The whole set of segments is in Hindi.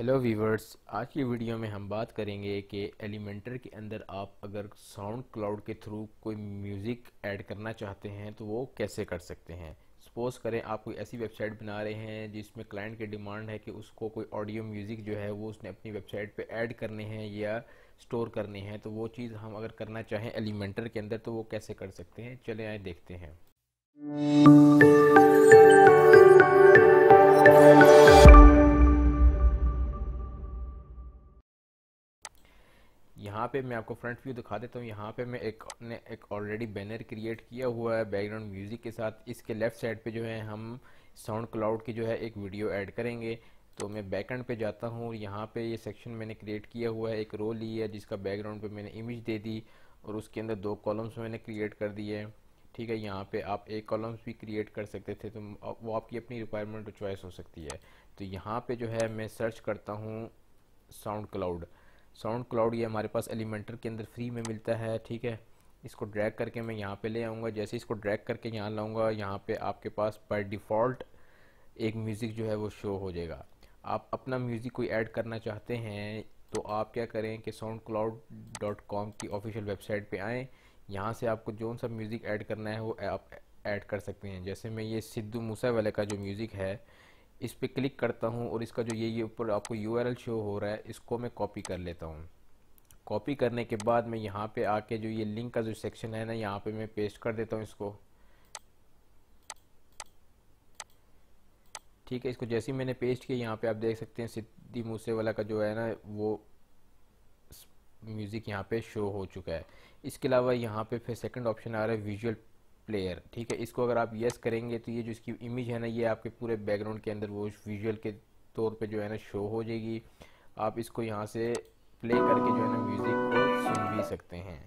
हेलो वीवर्स आज की वीडियो में हम बात करेंगे कि एलिमेंटर के अंदर आप अगर साउंड क्लाउड के थ्रू कोई म्यूज़िक ऐड करना चाहते हैं तो वो कैसे कर सकते हैं सपोज़ करें आप कोई ऐसी वेबसाइट बना रहे हैं जिसमें क्लाइंट की डिमांड है कि उसको कोई ऑडियो म्यूज़िक जो है वो उसने अपनी वेबसाइट पे ऐड करने हैं या स्टोर करने हैं तो वो चीज़ हम अगर करना चाहें एलिमेंटर के अंदर तो वो कैसे कर सकते हैं चले आए देखते हैं यहाँ पे मैं आपको फ्रंट व्यू दिखा देता हूँ यहाँ पे मैं एक ने एक ऑलरेडी बैनर क्रिएट किया हुआ है बैकग्राउंड म्यूज़िक के साथ इसके लेफ़्ट साइड पे जो है हम साउंड क्लाउड की जो है एक वीडियो ऐड करेंगे तो मैं बैकएंड पे जाता हूँ यहाँ पे ये सेक्शन मैंने क्रिएट किया हुआ है एक रो ली है जिसका बैकग्राउंड पर मैंने इमेज दे दी और उसके अंदर दो कॉलम्स मैंने क्रिएट कर दिए ठीक है यहाँ पर आप एक कॉलम्स भी क्रिएट कर सकते थे तो वो आपकी अपनी रिक्वायरमेंट चॉइस हो सकती है तो यहाँ पर जो है मैं सर्च करता हूँ साउंड क्लाउड साउंड क्लाउड ये हमारे पास एलिमेंटर के अंदर फ्री में मिलता है ठीक है इसको ड्रैग करके मैं यहाँ पे ले आऊँगा जैसे इसको ड्रैग करके यहाँ लाऊँगा यहाँ पे आपके पास बाय डिफ़ॉल्ट एक म्यूज़िक जो है वो शो हो जाएगा आप अपना म्यूज़िक कोई ऐड करना चाहते हैं तो आप क्या करें कि साउंड क्लाउड डॉट कॉम की ऑफिशियल वेबसाइट पर आएँ यहाँ से आपको जो सा म्यूज़िक ऐड करना है वो आप ऐड कर सकते हैं जैसे मैं ये सिद्धू मूसा वाले का जो म्यूज़िक है इस पर क्लिक करता हूँ और इसका जो ये ये ऊपर आपको यू शो हो रहा है इसको मैं कॉपी कर लेता हूँ कॉपी करने के बाद मैं यहाँ पे आके जो ये लिंक का जो सेक्शन है ना यहाँ पे मैं पेस्ट कर देता हूँ इसको ठीक है इसको जैसे ही मैंने पेस्ट किया यहाँ पे आप देख सकते हैं सिद्धि मूसे वाला का जो है ना वो म्यूज़िक यहाँ पे शो हो चुका है इसके अलावा यहाँ पे फिर सेकंड ऑप्शन आ रहा है विजुअल प्लेयर ठीक है इसको अगर आप येस करेंगे तो ये जो इसकी इमेज है ना ये आपके पूरे बैकग्राउंड के अंदर वो विजुअल के तौर पे जो है ना शो हो जाएगी आप इसको यहाँ से प्ले करके जो है ना म्यूज़िक को सुन भी सकते हैं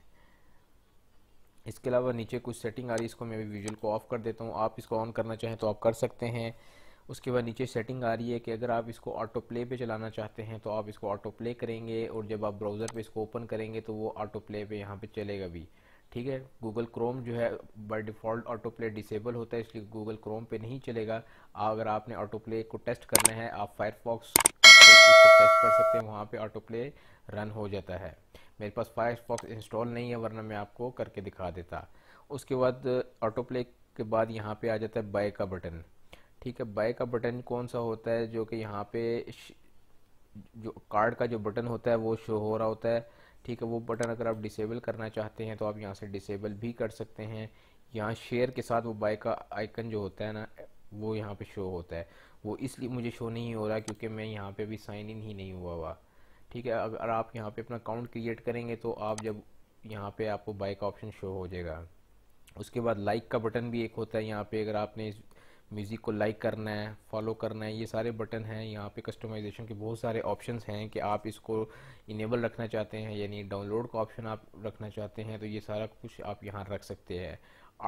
इसके अलावा नीचे कुछ सेटिंग आ रही है इसको मैं भी विजुअल को ऑफ़ कर देता हूँ आप इसको ऑन करना चाहें तो आप कर सकते हैं उसके बाद नीचे सेटिंग आ रही है कि अगर आप इसको ऑटो प्ले पे चलाना चाहते हैं तो आप इसको ऑटो प्ले करेंगे और जब आप ब्राउज़र पे इसको ओपन करेंगे तो वो ऑटो प्ले पे यहाँ पे चलेगा भी ठीक है गूगल क्रोम जो है by default autoplay disable होता है इसलिए गूगल क्रोम पे नहीं चलेगा अगर आपने ऑटो प्ले को टेस्ट करना है आप फायरफॉक्स टेस्ट कर सकते हैं वहाँ पे ऑटो प्ले रन हो जाता है मेरे पास फायरफॉक्स इंस्टॉल नहीं है वरना मैं आपको करके दिखा देता उसके बाद ऑटो प्ले के बाद यहाँ पर आ जाता है बाय का बटन ठीक है बाय का बटन कौन सा होता है जो कि यहाँ पर जो कार्ड का जो बटन होता है वो शो हो रहा होता है ठीक है वो बटन अगर आप डिसेबल करना चाहते हैं तो आप यहाँ से डिसेबल भी कर सकते हैं यहाँ शेयर के साथ वो बाइक का आइकन जो होता है ना वो यहाँ पे शो होता है वो इसलिए मुझे शो नहीं हो रहा क्योंकि मैं यहाँ पे अभी साइन इन ही नहीं हुआ हुआ ठीक है अगर आप यहाँ पे अपना अकाउंट क्रिएट करेंगे तो आप जब यहाँ पे आपको बाइक ऑप्शन शो हो जाएगा उसके बाद लाइक का बटन भी एक होता है यहाँ पे अगर आपने इस म्यूज़िक को लाइक करना है फॉलो करना है ये सारे बटन हैं यहाँ पे कस्टमाइजेशन के बहुत सारे ऑप्शंस हैं कि आप इसको इनेबल रखना चाहते हैं यानी डाउनलोड का ऑप्शन आप रखना चाहते हैं तो ये सारा कुछ आप यहाँ रख सकते हैं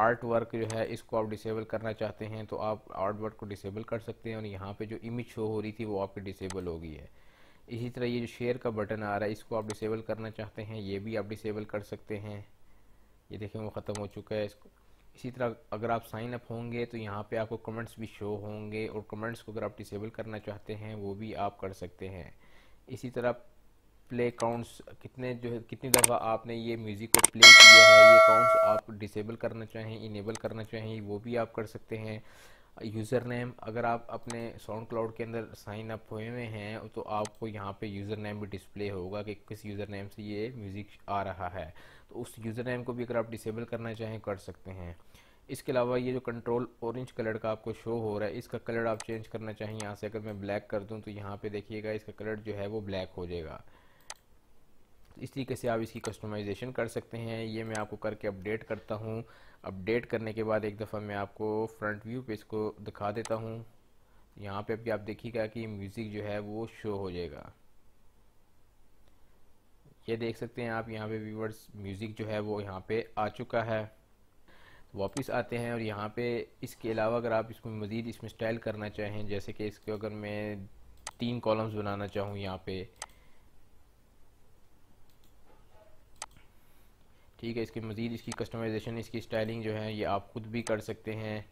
आर्ट वर्क जो है इसको आप डिसेबल करना चाहते हैं तो आप आर्ट वर्क को डिसेबल कर सकते हैं और यहाँ पर जो इमेज शो हो रही थी वो आपकी डिसेबल हो गई है इसी तरह ये जो शेयर का बटन आ रहा है इसको आप डिसेबल करना चाहते हैं ये भी आप डिसेबल कर सकते हैं ये देखें वो ख़त्म हो चुका है इसको इसी तरह अगर आप साइन अप होंगे तो यहाँ पे आपको कमेंट्स भी शो होंगे और कमेंट्स को अगर आप डिसेबल करना चाहते हैं वो भी आप कर सकते हैं इसी तरह प्ले काउंट्स कितने जो है कितनी दफ़ा आपने ये म्यूज़िक को प्ले किया है ये काउंट्स आप डिसेबल करना चाहें इनेबल करना चाहें वो भी आप कर सकते हैं यूज़र नेम अगर आप अपने साउंड क्लाउड के अंदर साइन अप हुए हुए हैं तो आपको यहाँ पे यूज़र नेम भी डिस्प्ले होगा कि किस यूज़र नेम से ये म्यूज़िक आ रहा है तो उस यूज़र नेम को भी अगर आप डिसेबल करना चाहें कर सकते हैं इसके अलावा ये जो कंट्रोल ऑरेंज कलर का आपको शो हो रहा है इसका कलर आप चेंज करना चाहें यहाँ से अगर मैं ब्लैक कर दूँ तो यहाँ पर देखिएगा इसका कलर जो है वो ब्लैक हो जाएगा तो इस तरीके से आप इसकी कस्टमाइजेशन कर सकते हैं ये मैं आपको करके अपडेट करता हूँ अपडेट करने के बाद एक दफ़ा मैं आपको फ्रंट व्यू पे इसको दिखा देता हूँ यहाँ पे अभी आप देखिएगा कि म्यूज़िक जो है वो शो हो जाएगा ये देख सकते हैं आप यहाँ पे व्यूवर्स म्यूज़िक जो है वो यहाँ पे आ चुका है वापस आते हैं और यहाँ पे इसके अलावा अगर आप इसमें मज़ीद इसमें स्टाइल करना चाहें जैसे कि इसको अगर मैं तीन कॉलम्स बनाना चाहूँ यहाँ पर ठीक है इसकी मज़ीद इसकी कस्टमाइजेशन इसकी स्टाइलिंग जो है ये आप खुद भी कर सकते हैं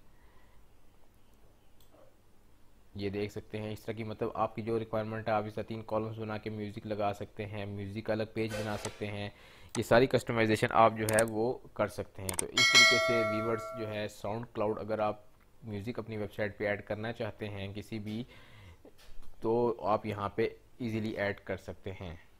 ये देख सकते हैं इस तरह की मतलब आपकी जो रिक्वायरमेंट है आप इस तरह तीन कॉलम्स बना के म्यूज़िक लगा सकते हैं म्यूज़िक अलग पेज बना सकते हैं ये सारी कस्टमाइजेशन आप जो है वो कर सकते हैं तो इस तरीके से वीवर्स जो है साउंड क्लाउड अगर आप म्यूज़िक अपनी वेबसाइट पे ऐड करना चाहते हैं किसी भी तो आप यहाँ पे इजीली ऐड कर सकते हैं